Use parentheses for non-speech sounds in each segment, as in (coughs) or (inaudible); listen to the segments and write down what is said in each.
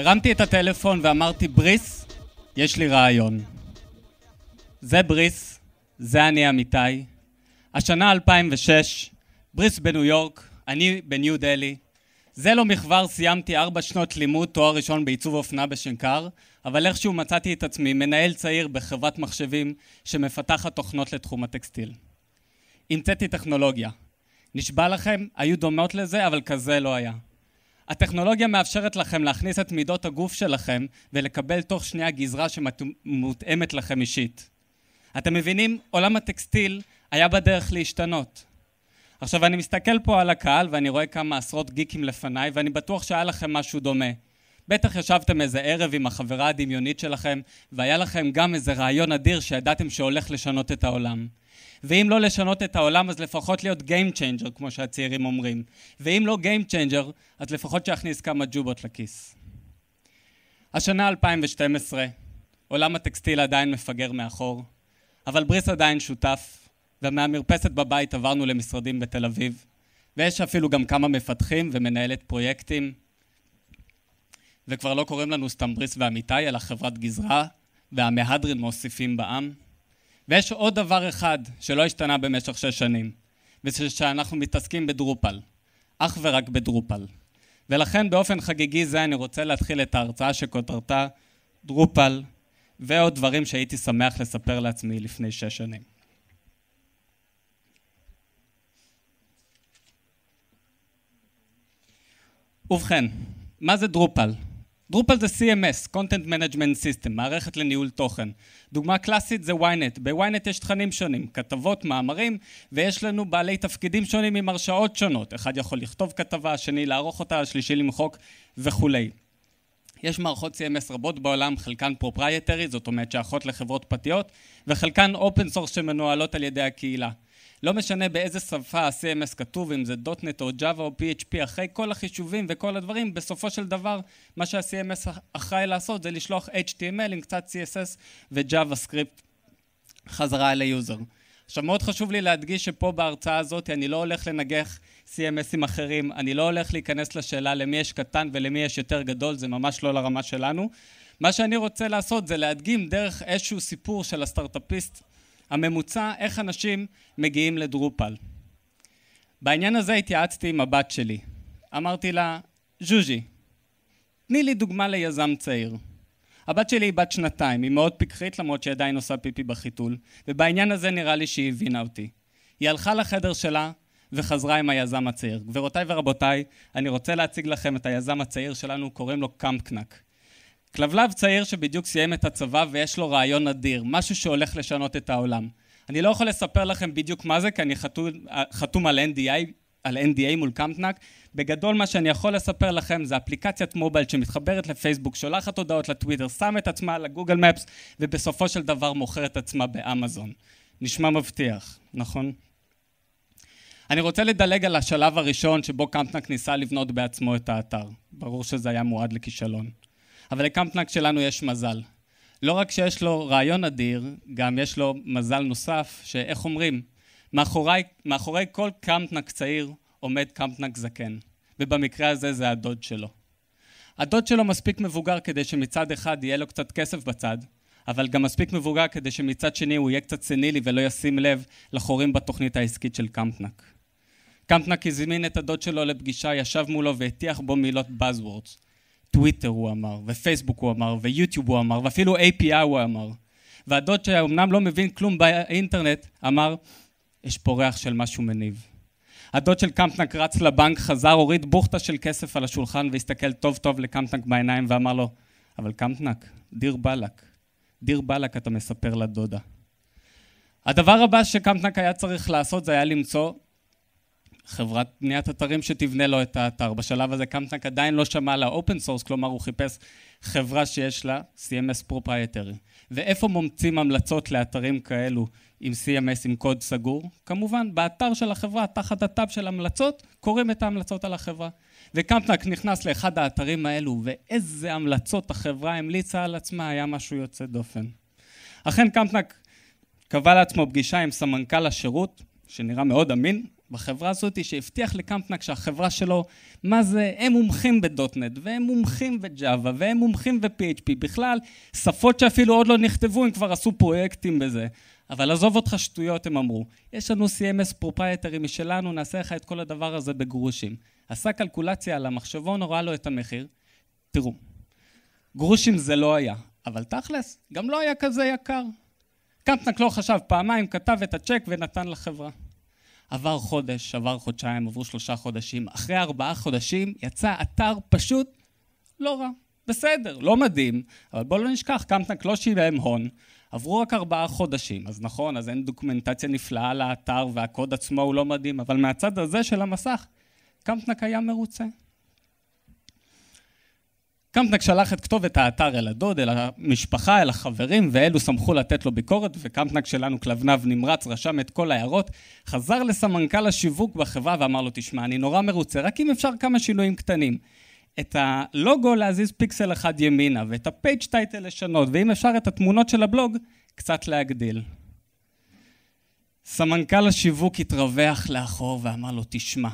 הרמתי את הטלפון ואמרתי, בריס, יש לי רעיון. זה בריס, זה אני אמיתי. השנה 2006, בריס בניו יורק, אני בניו דלי. זה לא מכבר סיימתי ארבע שנות לימוד תואר ראשון בעיצוב אופנה בשנקר, אבל איכשהו מצאתי את עצמי מנהל צעיר בחברת מחשבים שמפתחת תוכנות לתחום הטקסטיל. המצאתי טכנולוגיה. נשבע לכם, היו דומות לזה, אבל כזה לא היה. הטכנולוגיה מאפשרת לכם להכניס את מידות הגוף שלכם ולקבל תוך שנייה גזרה שמותאמת לכם אישית. אתם מבינים, עולם הטקסטיל היה בדרך להשתנות. עכשיו, אני מסתכל פה על הקהל ואני רואה כמה עשרות גיקים לפניי, ואני בטוח שהיה לכם משהו דומה. בטח ישבתם איזה ערב עם החברה הדמיונית שלכם, והיה לכם גם איזה רעיון אדיר שידעתם שהולך לשנות את העולם. ואם לא לשנות את העולם, אז לפחות להיות Game Changer, כמו שהצעירים אומרים. ואם לא Game Changer, אז לפחות שיכניס כמה ג'ובות לכיס. השנה 2012, עולם הטקסטיל עדיין מפגר מאחור, אבל בריס עדיין שותף, ומהמרפסת בבית עברנו למשרדים בתל אביב, ויש אפילו גם כמה מפתחים ומנהלת פרויקטים, וכבר לא קוראים לנו סתם בריס ואמיתי, אלא חברת גזרה, והמהדרין מוסיפים בעם. ויש עוד דבר אחד שלא השתנה במשך שש שנים, וזה שאנחנו מתעסקים בדרופל, אך ורק בדרופל. ולכן באופן חגיגי זה אני רוצה להתחיל את ההרצאה שכותרתה דרופל, ועוד דברים שהייתי שמח לספר לעצמי לפני שש שנים. ובכן, מה זה דרופל? דרופל זה CMS, Content Management System, מערכת לניהול תוכן. דוגמה קלאסית זה ynet. ב-ynet יש תכנים שונים, כתבות, מאמרים, ויש לנו בעלי תפקידים שונים עם הרשאות שונות. אחד יכול לכתוב כתבה, השני לערוך אותה, השלישי למחוק וכולי. יש מערכות CMS רבות בעולם, חלקן פרופרייטרי, זאת אומרת שייכות לחברות פרטיות, וחלקן אופן סורס שמנוהלות על ידי הקהילה. לא משנה באיזה שפה ה-CMS כתוב, אם זה .NET או Java או PHP, אחרי כל החישובים וכל הדברים, בסופו של דבר, מה שה-CMS אחראי לעשות זה לשלוח HTML עם קצת CSS ו-JavaScript חזרה ליוזר. עכשיו, מאוד חשוב לי להדגיש שפה בהרצאה הזאת אני לא הולך לנגח CMSים אחרים, אני לא הולך להיכנס לשאלה למי יש קטן ולמי יש יותר גדול, זה ממש לא לרמה שלנו. מה שאני רוצה לעשות זה להדגים דרך איזשהו סיפור של הסטארט-אפיסט הממוצע איך אנשים מגיעים לדרופל. בעניין הזה התייעצתי עם הבת שלי. אמרתי לה, ז'וז'י, תני לי דוגמה ליזם צעיר. הבת שלי היא בת שנתיים, היא מאוד פיקחית למרות שהיא עדיין עושה פיפי בחיתול, ובעניין הזה נראה לי שהיא הבינה אותי. היא הלכה לחדר שלה וחזרה עם היזם הצעיר. גבירותיי ורבותיי, אני רוצה להציג לכם את היזם הצעיר שלנו, קוראים לו קמפקנק. כלבלב צעיר שבדיוק סיים את הצבא ויש לו רעיון אדיר, משהו שהולך לשנות את העולם. אני לא יכול לספר לכם בדיוק מה זה, כי אני חתום, חתום על NDA, על NDA מול קמפנק. בגדול מה שאני יכול לספר לכם זה אפליקציית מובייל שמתחברת לפייסבוק, שולחת הודעות לטוויטר, שם את עצמה לגוגל מפס, ובסופו של דבר מוכר את עצמה באמזון. נשמע מבטיח, נכון? אני רוצה לדלג על השלב הראשון שבו קמפנק ניסה לבנות בעצמו את האתר. ברור שזה היה מועד לכישלון. אבל לקמפנק שלנו יש מזל. לא רק שיש לו רעיון אדיר, גם יש לו מזל נוסף, שאיך אומרים, מאחורי, מאחורי כל קמפנק צעיר עומד קמפנק זקן, ובמקרה הזה זה הדוד שלו. הדוד שלו מספיק מבוגר כדי שמצד אחד יהיה לו קצת כסף בצד, אבל גם מספיק מבוגר כדי שמצד שני הוא יהיה קצת סנילי ולא ישים לב לחורים בתוכנית העסקית של קמפנק. קמפנק הזמין את הדוד שלו לפגישה, ישב מולו והטיח בו מילות Buzzwords. טוויטר הוא אמר, ופייסבוק הוא אמר, ויוטיוב הוא אמר, ואפילו API הוא אמר. והדוד שאומנם לא מבין כלום באינטרנט, אמר, יש פה ריח של משהו מניב. הדוד של קמפנק רץ לבנק, חזר, הוריד בוכטה של כסף על השולחן והסתכל טוב טוב לקמפנק בעיניים ואמר לו, אבל קמפנק, דיר באלק. דיר באלק אתה מספר לדודה. הדבר הבא שקמפנק היה צריך לעשות זה היה למצוא חברת בניית אתרים שתבנה לו את האתר. בשלב הזה קמטנק עדיין לא שמע על האופן סורס, כלומר הוא חיפש חברה שיש לה CMS פרופייטרי. ואיפה מומצים המלצות לאתרים כאלו עם CMS עם קוד סגור? כמובן, באתר של החברה, תחת הטאב של המלצות, קוראים את ההמלצות על החברה. וקמפנק נכנס לאחד האתרים האלו, ואיזה המלצות החברה המליצה על עצמה, היה משהו יוצא דופן. אכן קמפנק קבע לעצמו פגישה עם סמנכ"ל השירות, שנראה מאוד אמין, בחברה הזאת, שהבטיח לקמפנק שהחברה שלו, מה זה, הם מומחים בדוטנט, והם מומחים בג'אווה, והם מומחים ב-PHP, בכלל, שפות שאפילו עוד לא נכתבו, הם כבר עשו פרויקטים בזה. אבל עזוב אותך שטויות, הם אמרו. יש לנו CMS פרופייטרי משלנו, נעשה לך את כל הדבר הזה בגרושים. עשה קלקולציה על המחשבון, הוראה לו את המחיר. תראו, גרושים זה לא היה, אבל תכלס, גם לא היה כזה יקר. קמפנק לא חשב פעמיים, כתב את הצ'ק ונתן לחברה. עבר חודש, עבר חודשיים, עברו שלושה חודשים. אחרי ארבעה חודשים יצא אתר פשוט לא רע. בסדר, לא מדהים, אבל בואו לא נשכח, קמפטנק לא שילם הון, עברו רק ארבעה חודשים, אז נכון, אז אין דוקומנטציה נפלאה לאתר והקוד עצמו הוא לא מדהים, אבל מהצד הזה של המסך, קמפנק היה מרוצה. קמפנק שלח את כתובת האתר אל הדוד, אל המשפחה, אל החברים, ואלו שמחו לתת לו ביקורת, וקמפנק שלנו, כלבנב נמרץ, רשם את כל ההערות, חזר לסמנכ"ל השיווק בחברה ואמר לו, תשמע, אני נורא מרוצה, רק אם אפשר כמה שינויים קטנים. את הלוגו להזיז פיקסל אחד ימינה, ואת הפייג' טייטל לשנות, ואם אפשר את התמונות של הבלוג, קצת להגדיל. סמנכ"ל השיווק התרווח לאחור ואמר לו, תשמע,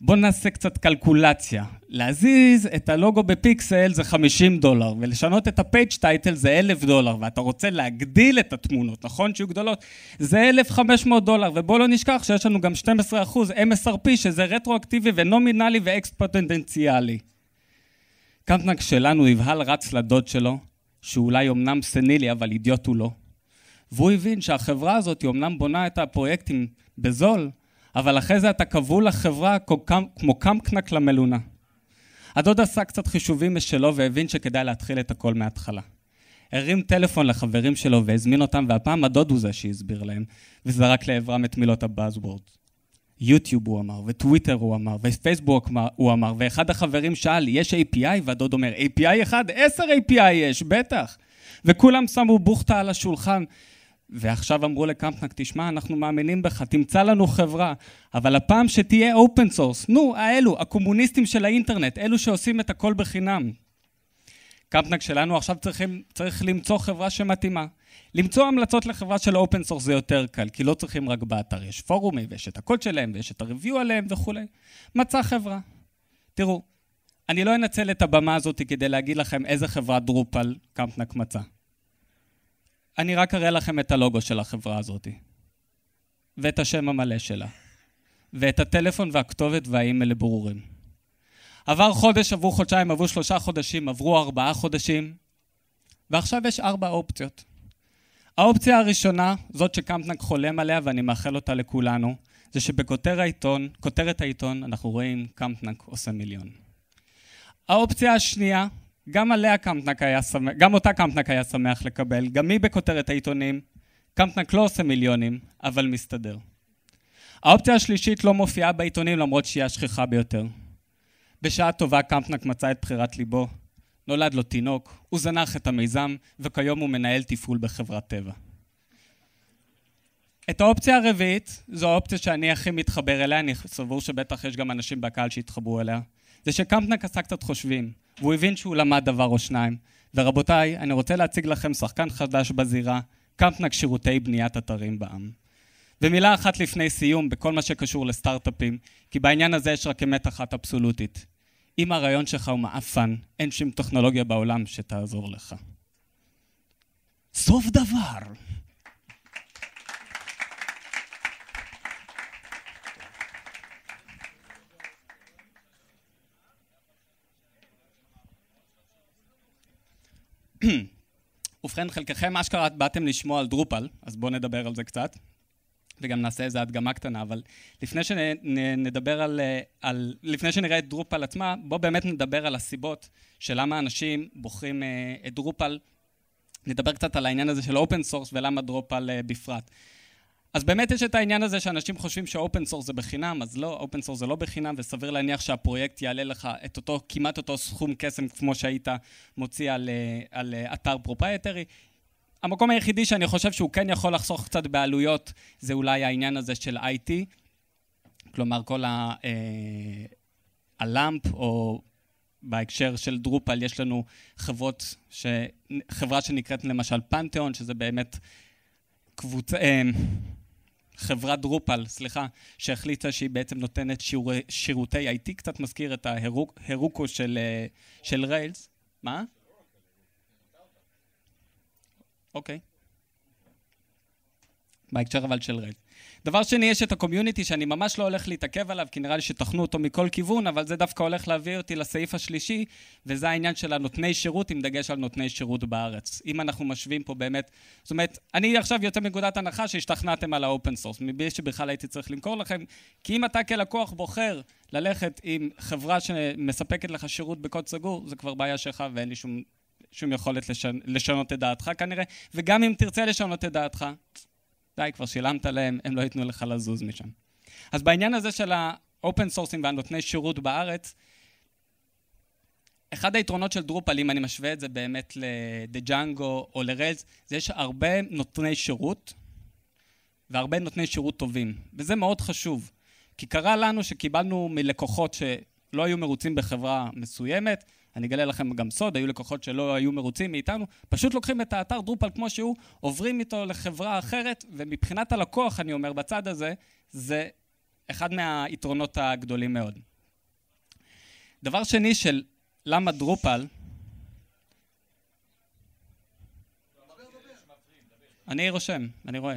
בואו נעשה קצת קלקולציה. להזיז את הלוגו בפיקסל זה 50 דולר, ולשנות את הפייג' טייטל זה 1,000 דולר, ואתה רוצה להגדיל את התמונות, נכון? שיהיו גדולות, זה 1,500 דולר, ובואו לא נשכח שיש לנו גם 12% MSRP, שזה רטרואקטיבי ונומינלי ואקספוטנציאלי. קמפנק שלנו יבהל רץ לדוד שלו, שאולי אמנם סנילי, אבל אידיוט הוא לא. והוא הבין שהחברה הזאת היא אמנם בונה את הפרויקטים בזול, אבל אחרי זה אתה כבול לחברה כמו קמקנק למלונה. הדוד עשה קצת חישובים משלו והבין שכדאי להתחיל את הכל מההתחלה. הרים טלפון לחברים שלו והזמין אותם, והפעם הדוד הוא זה שהסביר להם, וזרק לעברם את מילות הבאזוורד. יוטיוב הוא אמר, וטוויטר הוא אמר, ופייסבוק הוא אמר, ואחד החברים שאל, יש API? והדוד אומר, API אחד? עשר API יש, בטח. וכולם שמו בוכטה על השולחן, ועכשיו אמרו לקמפנק, תשמע, אנחנו מאמינים בך, תמצא לנו חברה, אבל הפעם שתהיה אופן סורס, נו, האלו, הקומוניסטים של האינטרנט, אלו שעושים את הכל בחינם. קמפנק שלנו עכשיו צריכים, צריך למצוא חברה שמתאימה. למצוא המלצות לחברה של אופן סורס זה יותר קל, כי לא צריכים רק באתר, יש פורומים ויש את הקוד שלהם ויש את הריוויו עליהם וכולי. מצא חברה. תראו, אני לא אנצל את הבמה הזאת כדי להגיד לכם איזה חברת דרופל קמפנק מצא. אני רק אראה לכם את הלוגו של החברה הזאת, ואת השם המלא שלה, ואת הטלפון והכתובת והאימייל ברורים. עבר חודש, עברו חודשיים, עברו שלושה חודשים, עברו ארבעה חודשים, ועכשיו יש ארבע אופציות. האופציה הראשונה, זאת שקמפנק חולם עליה ואני מאחל אותה לכולנו, זה שבכותרת העיתון, העיתון אנחנו רואים קמפנק עושה מיליון. האופציה השנייה גם עליה קמפנק היה שמח, גם אותה קמפנק היה שמח לקבל, גם היא בכותרת העיתונים. קמפנק לא עושה מיליונים, אבל מסתדר. האופציה השלישית לא מופיעה בעיתונים למרות שהיא השכיחה ביותר. בשעה טובה קמפנק מצא את בחירת ליבו, נולד לו תינוק, הוא זנח את המיזם, וכיום הוא מנהל תפעול בחברת טבע. את האופציה הרביעית, זו האופציה שאני הכי מתחבר אליה, אני סבור שבטח יש גם אנשים בקהל שהתחברו אליה, זה שקמפנק עשה קצת חושבים. והוא הבין שהוא למד דבר או שניים. ורבותיי, אני רוצה להציג לכם שחקן חדש בזירה, קמפנק שירותי בניית אתרים בעם. ומילה אחת לפני סיום בכל מה שקשור לסטארט-אפים, כי בעניין הזה יש רק אמת אחת אבסולוטית. אם הרעיון שלך הוא מעפן, אין שום טכנולוגיה בעולם שתעזור לך. סוף דבר. (coughs) ובכן, חלקכם אשכרה באתם לשמוע על דרופל, אז בואו נדבר על זה קצת, וגם נעשה איזו הדגמה קטנה, אבל לפני שנדבר על, אה, על... לפני שנראה את דרופל עצמה, בואו באמת נדבר על הסיבות של למה אנשים בוחרים אה, את דרופל. נדבר קצת על העניין הזה של אופן סורס ולמה דרופל אה, בפרט. אז באמת יש את העניין הזה שאנשים חושבים שאופן סורס זה בחינם, אז לא, אופן סורס זה לא בחינם, וסביר להניח שהפרויקט יעלה לך את אותו, כמעט אותו סכום קסם כמו שהיית מוציא על, אה, על אה, אתר פרופייטרי. המקום היחידי שאני חושב שהוא כן יכול לחסוך קצת בעלויות, זה אולי העניין הזה של IT, כלומר כל ה... אה, הלאמפ, או בהקשר של דרופל, יש לנו חברות, ש... חברה שנקראת למשל פנתיאון, שזה באמת קבוצה... חברת דרופל, סליחה, שהחליטה שהיא בעצם נותנת שיעורי, שירותי IT, קצת מזכיר את ההרוקו של, אה, של ריילס. מה? אוקיי. Okay. בהקשר אבל של רד. דבר שני, יש את הקומיוניטי שאני ממש לא הולך להתעכב עליו, כי נראה לי שתכנו אותו מכל כיוון, אבל זה דווקא הולך להביא אותי לסעיף השלישי, וזה העניין של הנותני שירות, עם דגש על נותני שירות בארץ. אם אנחנו משווים פה באמת, זאת אומרת, אני עכשיו יוצא מנקודת הנחה שהשתכנעתם על האופן סורס, מבלי שבכלל הייתי צריך למכור לכם, כי אם אתה כלקוח בוחר ללכת עם חברה שמספקת לך שירות בקוד סגור, זה כבר בעיה שלך ואין לי שום, שום יכולת לשנ... לשנות את דעתך כנראה, וגם אם תרצה לשנות את דעתך, די, כבר שילמת להם, הם לא ייתנו לך לזוז משם. אז בעניין הזה של האופן סורסים והנותני שירות בארץ, אחד היתרונות של דרופל, אם אני משווה את זה באמת לדג'אנגו או לרלס, זה יש הרבה נותני שירות, והרבה נותני שירות טובים. וזה מאוד חשוב, כי קרה לנו שקיבלנו מלקוחות שלא היו מרוצים בחברה מסוימת, אני אגלה לכם גם סוד, היו לקוחות שלא היו מרוצים מאיתנו, פשוט לוקחים את האתר דרופל כמו שהוא, עוברים איתו לחברה אחרת, ומבחינת הלקוח, אני אומר, בצד הזה, זה אחד מהיתרונות הגדולים מאוד. דבר שני של למה דרופל, אני רושם, אני רואה.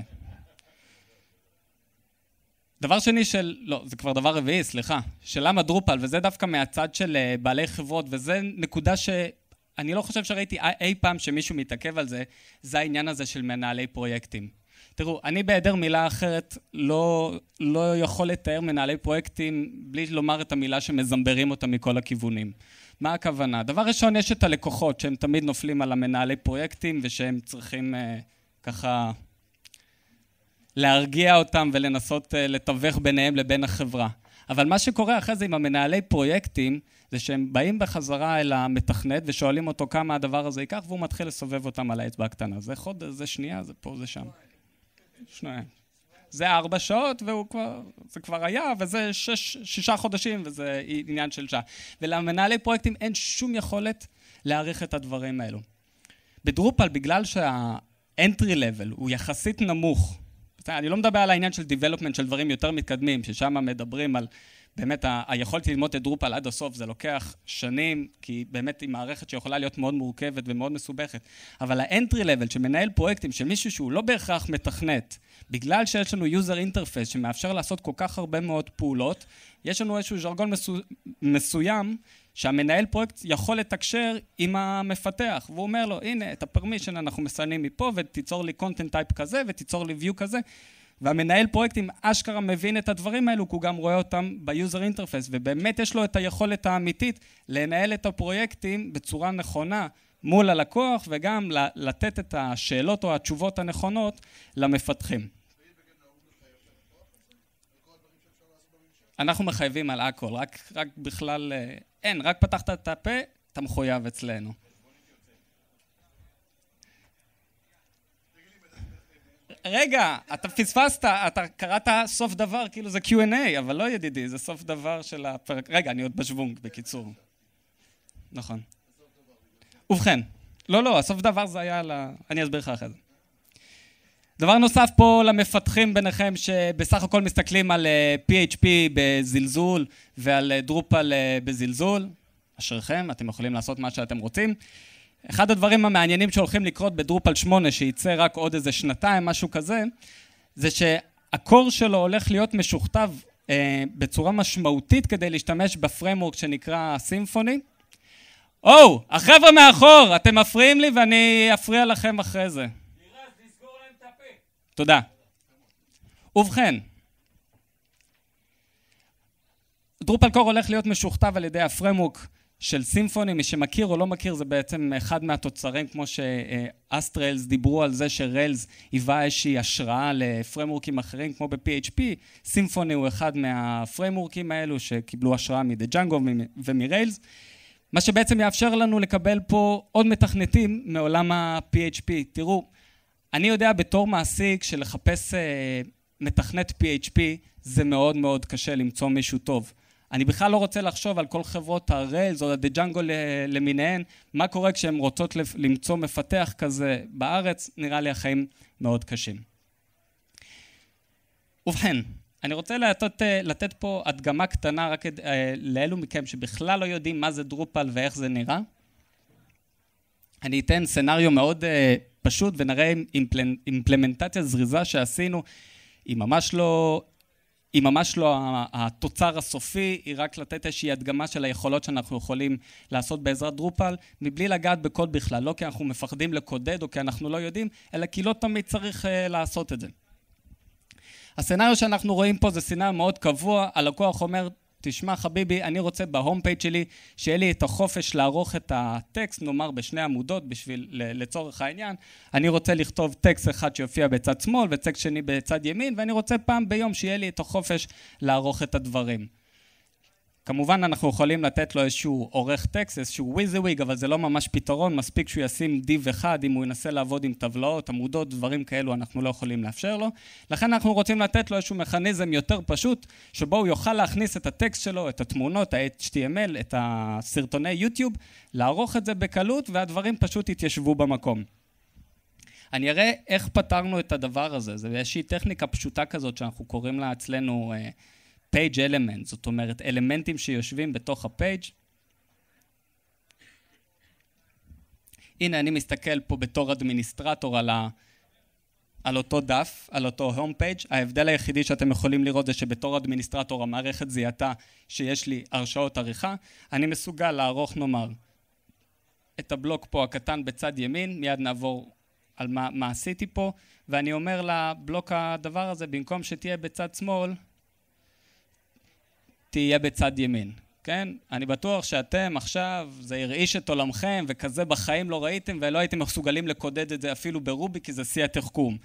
דבר שני של, לא, זה כבר דבר רביעי, סליחה, של למה דרופל, וזה דווקא מהצד של אה, בעלי חברות, וזה נקודה שאני לא חושב שראיתי אי פעם שמישהו מתעכב על זה, זה העניין הזה של מנהלי פרויקטים. תראו, אני בהיעדר מילה אחרת לא, לא יכול לתאר מנהלי פרויקטים בלי לומר את המילה שמזמברים אותה מכל הכיוונים. מה הכוונה? דבר ראשון, יש את הלקוחות שהם תמיד נופלים על המנהלי פרויקטים ושהם צריכים אה, ככה להרגיע אותם ולנסות אה, לתווך ביניהם לבין החברה. אבל מה שקורה אחרי זה עם המנהלי פרויקטים, זה שהם באים בחזרה אל המתכנת ושואלים אותו כמה הדבר הזה ייקח, והוא מתחיל לסובב אותם על האצבע הקטנה. זה חוד, זה שנייה, זה פה, זה שם. שניים. זה ארבע שעות, והוא כבר, זה כבר היה, וזה שש, שישה חודשים, וזה עניין של שעה. ולמנהלי פרויקטים אין שום יכולת להעריך את הדברים האלו. בדרופל, בגלל שה-entry level הוא יחסית נמוך, אני לא מדבר על העניין של development של דברים יותר מתקדמים, ששם מדברים על באמת ה- היכולת ללמוד את דרופל עד הסוף, זה לוקח שנים, כי באמת היא מערכת שיכולה להיות מאוד מורכבת ומאוד מסובכת. אבל האנטרי לבל שמנהל פרויקטים של מישהו שהוא לא בהכרח מתכנת, בגלל שיש לנו user interface שמאפשר לעשות כל כך הרבה מאוד פעולות, יש לנו איזשהו ז'רגון מסו- מסוים שהמנהל פרויקט יכול לתקשר עם המפתח, והוא אומר לו, הנה, את הפרמישן אנחנו מסננים מפה, ותיצור לי קונטנט טייפ כזה, ותיצור לי view כזה. והמנהל פרויקטים אשכרה מבין את הדברים האלו, כי הוא גם רואה אותם ביוזר אינטרפס, ובאמת יש לו את היכולת האמיתית לנהל את הפרויקטים בצורה נכונה מול הלקוח, וגם לתת את השאלות או התשובות הנכונות למפתחים. אנחנו מחייבים על הכל, רק, רק בכלל אה, אין, רק פתחת את הפה, אתה מחויב אצלנו. רגע, אתה פספסת, אתה קראת סוף דבר, כאילו זה Q&A, אבל לא ידידי, זה סוף דבר של הפרק. רגע, אני עוד בשוונג, בקיצור. נכון. ובכן, לא, לא, הסוף דבר זה היה ל... אני אסביר לך אחרי זה. דבר נוסף פה למפתחים ביניכם, שבסך הכל מסתכלים על PHP אה, בזלזול ועל דרופל אה, אה, בזלזול, אשריכם, אתם יכולים לעשות מה שאתם רוצים. אחד הדברים המעניינים שהולכים לקרות בדרופל 8, שייצא רק עוד איזה שנתיים, משהו כזה, זה שהקור שלו הולך להיות משוכתב אה, בצורה משמעותית כדי להשתמש בפרמורק שנקרא סימפוני. או, oh, החבר'ה מאחור, אתם מפריעים לי ואני אפריע לכם אחרי זה. תודה. ובכן, דרופל קור הולך להיות משוכתב על ידי הפרמוק של סימפוני, מי שמכיר או לא מכיר זה בעצם אחד מהתוצרים, כמו שאסטריילס דיברו על זה שריילס היווה איזושהי השראה לפרמורקים אחרים, כמו ב-PHP, סימפוני הוא אחד מהפרמורקים האלו שקיבלו השראה מדה-ג'אנגו ומריילס, מה שבעצם יאפשר לנו לקבל פה עוד מתכנתים מעולם ה-PHP. תראו, אני יודע בתור מעסיק שלחפש אה, מתכנת PHP זה מאוד מאוד קשה למצוא מישהו טוב. אני בכלל לא רוצה לחשוב על כל חברות ה-Rails או ה אה, הדג'אנגו למיניהן, מה קורה כשהן רוצות למצוא מפתח כזה בארץ, נראה לי החיים מאוד קשים. ובכן, אני רוצה לתת, אה, לתת פה הדגמה קטנה רק אה, לאלו מכם שבכלל לא יודעים מה זה דרופל ואיך זה נראה. אני אתן סנאריו מאוד אה, פשוט ונראה עם אימפלמנטציה זריזה שעשינו, היא ממש לא... היא ממש לא התוצר הסופי, היא רק לתת איזושהי הדגמה של היכולות שאנחנו יכולים לעשות בעזרת דרופל, מבלי לגעת בקוד בכלל, לא כי אנחנו מפחדים לקודד או כי אנחנו לא יודעים, אלא כי לא תמיד צריך uh, לעשות את זה. הסצנריו שאנחנו רואים פה זה סצנריו מאוד קבוע, הלקוח אומר, תשמע חביבי, אני רוצה בהום פייג' שלי שיהיה לי את החופש לערוך את הטקסט, נאמר בשני עמודות בשביל, לצורך העניין, אני רוצה לכתוב טקסט אחד שיופיע בצד שמאל וטקסט שני בצד ימין, ואני רוצה פעם ביום שיהיה לי את החופש לערוך את הדברים. כמובן אנחנו יכולים לתת לו איזשהו עורך טקסט, איזשהו וויזי וויג, אבל זה לא ממש פתרון, מספיק שהוא ישים דיו אחד, אם הוא ינסה לעבוד עם טבלאות, עמודות, דברים כאלו, אנחנו לא יכולים לאפשר לו. לכן אנחנו רוצים לתת לו איזשהו מכניזם יותר פשוט, שבו הוא יוכל להכניס את הטקסט שלו, את התמונות, ה-HTML, את הסרטוני יוטיוב, לערוך את זה בקלות, והדברים פשוט יתיישבו במקום. אני אראה איך פתרנו את הדבר הזה, זה איזושהי טכניקה פשוטה כזאת שאנחנו קוראים לה אצלנו... אה, page elements, זאת אומרת, אלמנטים שיושבים בתוך הפייג'. הנה, אני מסתכל פה בתור אדמיניסטרטור על, ה... על אותו דף, על אותו הום פייג'. ההבדל היחידי שאתם יכולים לראות זה שבתור אדמיניסטרטור המערכת זיהתה שיש לי הרשאות עריכה. אני מסוגל לערוך, נאמר, את הבלוק פה הקטן בצד ימין, מיד נעבור על מה, מה עשיתי פה, ואני אומר לבלוק הדבר הזה, במקום שתהיה בצד שמאל, תהיה בצד ימין, כן? אני בטוח שאתם עכשיו, זה הרעיש את עולמכם, וכזה בחיים לא ראיתם, ולא הייתם מסוגלים לקודד את זה אפילו ברובי, כי זה שיא התחכום.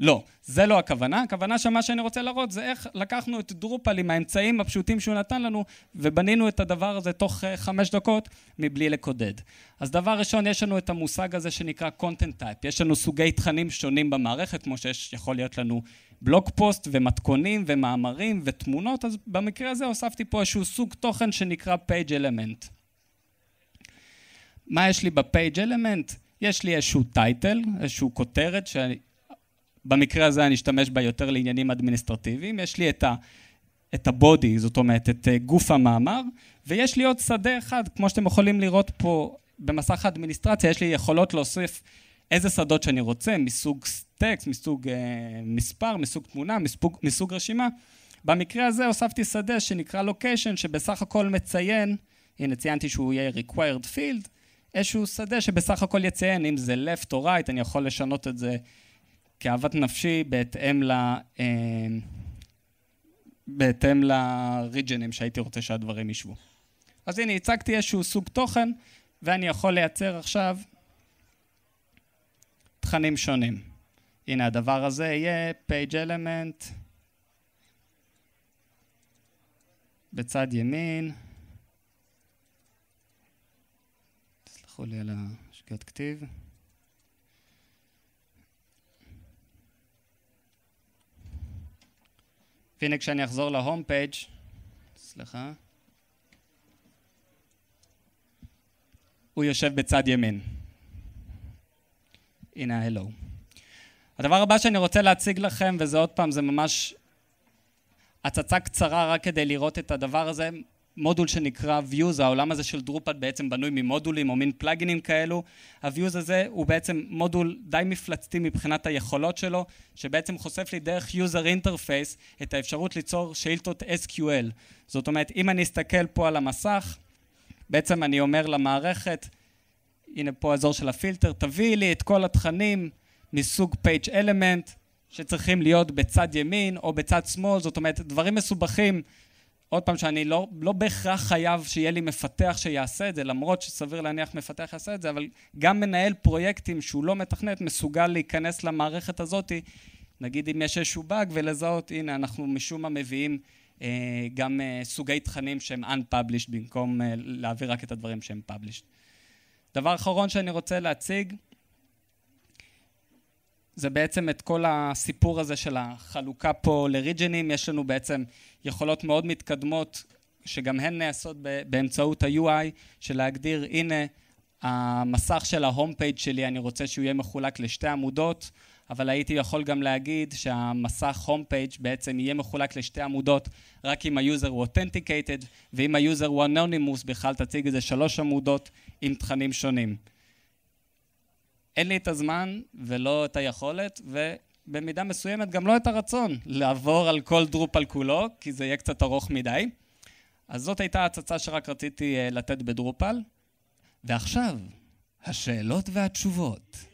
לא, זה לא הכוונה. הכוונה שמה שאני רוצה להראות זה איך לקחנו את דרופל עם האמצעים הפשוטים שהוא נתן לנו, ובנינו את הדבר הזה תוך אה, חמש דקות מבלי לקודד. אז דבר ראשון, יש לנו את המושג הזה שנקרא content type. יש לנו סוגי תכנים שונים במערכת, כמו שיש, יכול להיות לנו בלוג פוסט ומתכונים ומאמרים ותמונות, אז במקרה הזה הוספתי פה איזשהו סוג תוכן שנקרא page element. מה יש לי ב-page element? יש לי איזשהו טייטל, איזשהו כותרת שאני... במקרה הזה אני אשתמש בה יותר לעניינים אדמיניסטרטיביים. יש לי את ה... את הבודי, זאת אומרת, את אה, גוף המאמר, ויש לי עוד שדה אחד, כמו שאתם יכולים לראות פה במסך האדמיניסטרציה, יש לי יכולות להוסיף איזה שדות שאני רוצה, מסוג טקסט, מסוג אה, מספר, מסוג תמונה, מסוג, מסוג רשימה. במקרה הזה הוספתי שדה שנקרא לוקיישן, שבסך הכל מציין, הנה ציינתי שהוא יהיה required field, איזשהו שדה שבסך הכל יציין אם זה left או right, אני יכול לשנות את זה כאוות נפשי בהתאם ל... אה, בהתאם לריג'נים שהייתי רוצה שהדברים ישבו. אז הנה, הצגתי איזשהו סוג תוכן, ואני יכול לייצר עכשיו תכנים שונים. הנה, הדבר הזה יהיה page element בצד ימין. תסלחו לי על השגיאות כתיב. והנה כשאני אחזור להום פייג', סליחה, הוא יושב בצד ימין. הנה ה-Hello. הדבר הבא שאני רוצה להציג לכם, וזה עוד פעם, זה ממש הצצה קצרה רק כדי לראות את הדבר הזה, מודול שנקרא views, העולם הזה של דרופד בעצם בנוי ממודולים או מין פלאגינים כאלו. ה-views הזה הוא בעצם מודול די מפלצתי מבחינת היכולות שלו, שבעצם חושף לי דרך user interface את האפשרות ליצור שאילתות SQL. זאת אומרת, אם אני אסתכל פה על המסך, בעצם אני אומר למערכת, הנה פה האזור של הפילטר, תביאי לי את כל התכנים מסוג page element שצריכים להיות בצד ימין או בצד שמאל, זאת אומרת דברים מסובכים עוד פעם, שאני לא, לא בהכרח חייב שיהיה לי מפתח שיעשה את זה, למרות שסביר להניח מפתח יעשה את זה, אבל גם מנהל פרויקטים שהוא לא מתכנת מסוגל להיכנס למערכת הזאתי, נגיד אם יש איזשהו באג, ולזהות, הנה, אנחנו משום מה מביאים אה, גם אה, סוגי תכנים שהם unpublished, במקום אה, להעביר רק את הדברים שהם published. דבר אחרון שאני רוצה להציג, זה בעצם את כל הסיפור הזה של החלוקה פה לריג'נים, יש לנו בעצם יכולות מאוד מתקדמות שגם הן נעשות באמצעות ה-UI, של להגדיר הנה המסך של ההום פייג' שלי, אני רוצה שהוא יהיה מחולק לשתי עמודות, אבל הייתי יכול גם להגיד שהמסך הום פייג' בעצם יהיה מחולק לשתי עמודות רק אם היוזר הוא אותנטיקייטד, ואם היוזר הוא אנונימוס בכלל תציג איזה שלוש עמודות עם תכנים שונים. אין לי את הזמן ולא את היכולת, ובמידה מסוימת גם לא את הרצון לעבור על כל דרופל כולו, כי זה יהיה קצת ארוך מדי. אז זאת הייתה הצצה שרק רציתי אה, לתת בדרופל. ועכשיו, השאלות והתשובות.